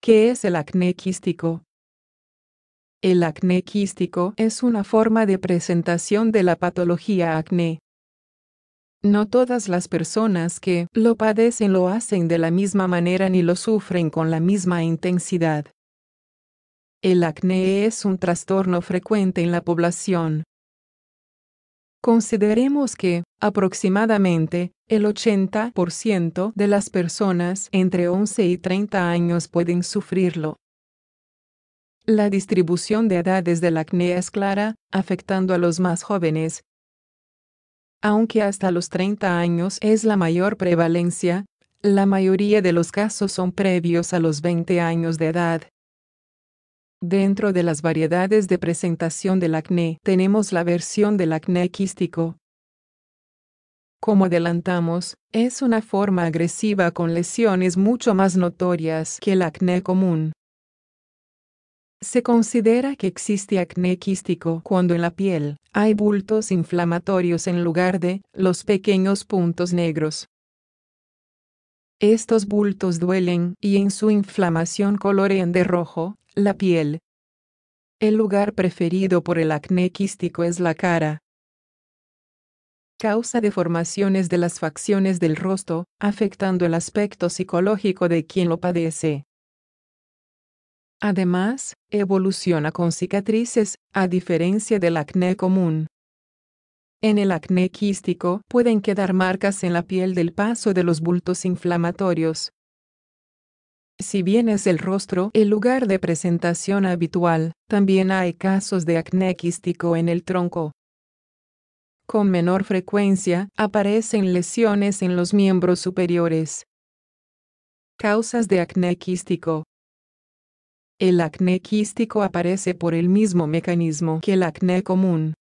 ¿Qué es el acné quístico? El acné quístico es una forma de presentación de la patología acné. No todas las personas que lo padecen lo hacen de la misma manera ni lo sufren con la misma intensidad. El acné es un trastorno frecuente en la población, Consideremos que, aproximadamente, el 80% de las personas entre 11 y 30 años pueden sufrirlo. La distribución de edades del acné es clara, afectando a los más jóvenes. Aunque hasta los 30 años es la mayor prevalencia, la mayoría de los casos son previos a los 20 años de edad. Dentro de las variedades de presentación del acné, tenemos la versión del acné quístico. Como adelantamos, es una forma agresiva con lesiones mucho más notorias que el acné común. Se considera que existe acné quístico cuando en la piel hay bultos inflamatorios en lugar de los pequeños puntos negros. Estos bultos duelen y en su inflamación colorean de rojo la piel. El lugar preferido por el acné quístico es la cara. Causa deformaciones de las facciones del rostro, afectando el aspecto psicológico de quien lo padece. Además, evoluciona con cicatrices, a diferencia del acné común. En el acné quístico pueden quedar marcas en la piel del paso de los bultos inflamatorios, si bien es el rostro el lugar de presentación habitual, también hay casos de acné quístico en el tronco. Con menor frecuencia, aparecen lesiones en los miembros superiores. Causas de acné quístico. El acné quístico aparece por el mismo mecanismo que el acné común.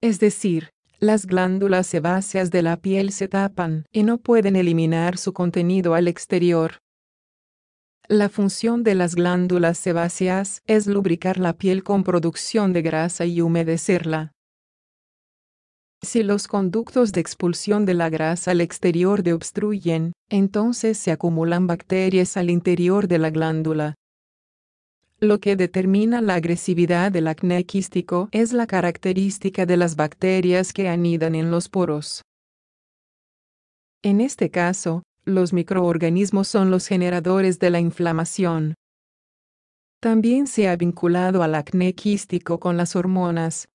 Es decir, las glándulas sebáceas de la piel se tapan y no pueden eliminar su contenido al exterior. La función de las glándulas sebáceas es lubricar la piel con producción de grasa y humedecerla. Si los conductos de expulsión de la grasa al exterior de obstruyen, entonces se acumulan bacterias al interior de la glándula. Lo que determina la agresividad del acné quístico es la característica de las bacterias que anidan en los poros. En este caso, los microorganismos son los generadores de la inflamación. También se ha vinculado al acné quístico con las hormonas.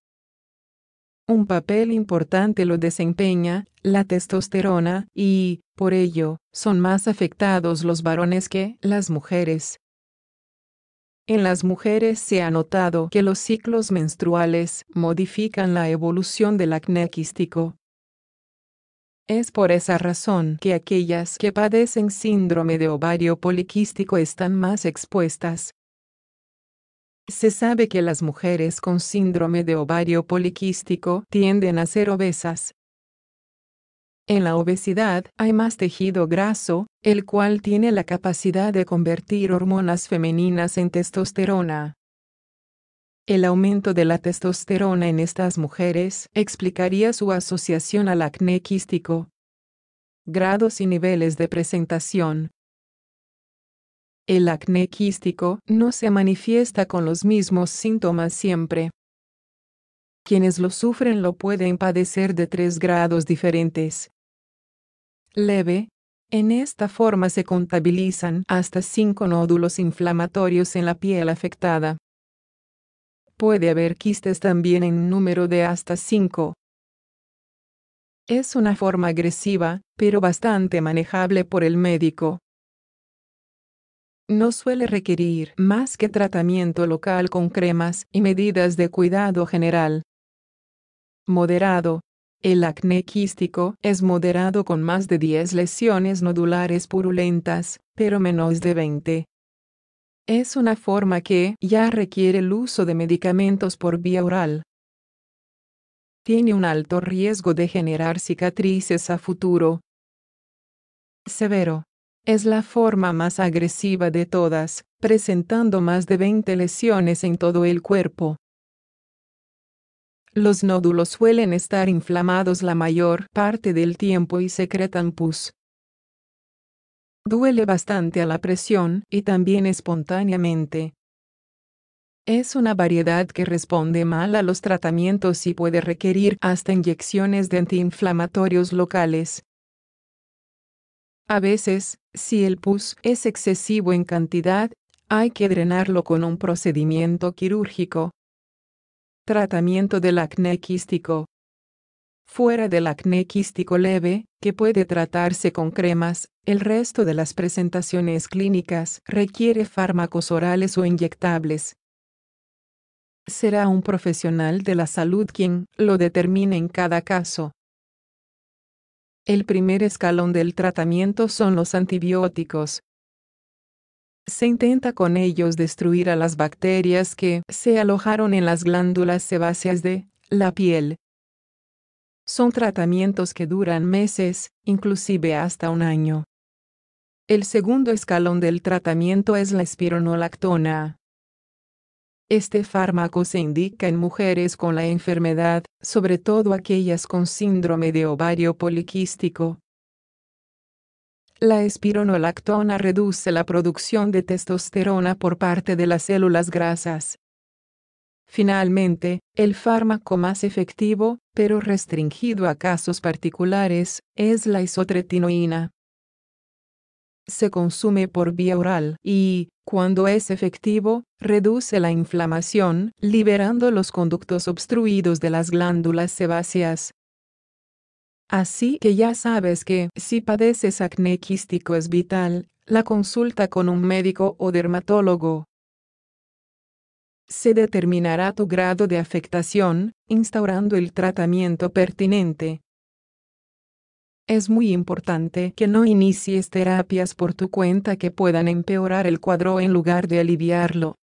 Un papel importante lo desempeña la testosterona y, por ello, son más afectados los varones que las mujeres. En las mujeres se ha notado que los ciclos menstruales modifican la evolución del acné quístico, es por esa razón que aquellas que padecen síndrome de ovario poliquístico están más expuestas. Se sabe que las mujeres con síndrome de ovario poliquístico tienden a ser obesas. En la obesidad hay más tejido graso, el cual tiene la capacidad de convertir hormonas femeninas en testosterona. El aumento de la testosterona en estas mujeres explicaría su asociación al acné quístico. Grados y niveles de presentación. El acné quístico no se manifiesta con los mismos síntomas siempre. Quienes lo sufren lo pueden padecer de tres grados diferentes. Leve. En esta forma se contabilizan hasta cinco nódulos inflamatorios en la piel afectada Puede haber quistes también en número de hasta 5. Es una forma agresiva, pero bastante manejable por el médico. No suele requerir más que tratamiento local con cremas y medidas de cuidado general. Moderado. El acné quístico es moderado con más de 10 lesiones nodulares purulentas, pero menos de 20. Es una forma que ya requiere el uso de medicamentos por vía oral. Tiene un alto riesgo de generar cicatrices a futuro. Severo. Es la forma más agresiva de todas, presentando más de 20 lesiones en todo el cuerpo. Los nódulos suelen estar inflamados la mayor parte del tiempo y secretan pus. Duele bastante a la presión y también espontáneamente. Es una variedad que responde mal a los tratamientos y puede requerir hasta inyecciones de antiinflamatorios locales. A veces, si el pus es excesivo en cantidad, hay que drenarlo con un procedimiento quirúrgico. Tratamiento del acné quístico. Fuera del acné quístico leve, que puede tratarse con cremas, el resto de las presentaciones clínicas requiere fármacos orales o inyectables. Será un profesional de la salud quien lo determine en cada caso. El primer escalón del tratamiento son los antibióticos. Se intenta con ellos destruir a las bacterias que se alojaron en las glándulas sebáceas de la piel. Son tratamientos que duran meses, inclusive hasta un año. El segundo escalón del tratamiento es la espironolactona. Este fármaco se indica en mujeres con la enfermedad, sobre todo aquellas con síndrome de ovario poliquístico. La espironolactona reduce la producción de testosterona por parte de las células grasas, Finalmente, el fármaco más efectivo, pero restringido a casos particulares, es la isotretinoína. Se consume por vía oral y, cuando es efectivo, reduce la inflamación, liberando los conductos obstruidos de las glándulas sebáceas. Así que ya sabes que, si padeces acné quístico es vital, la consulta con un médico o dermatólogo se determinará tu grado de afectación, instaurando el tratamiento pertinente. Es muy importante que no inicies terapias por tu cuenta que puedan empeorar el cuadro en lugar de aliviarlo.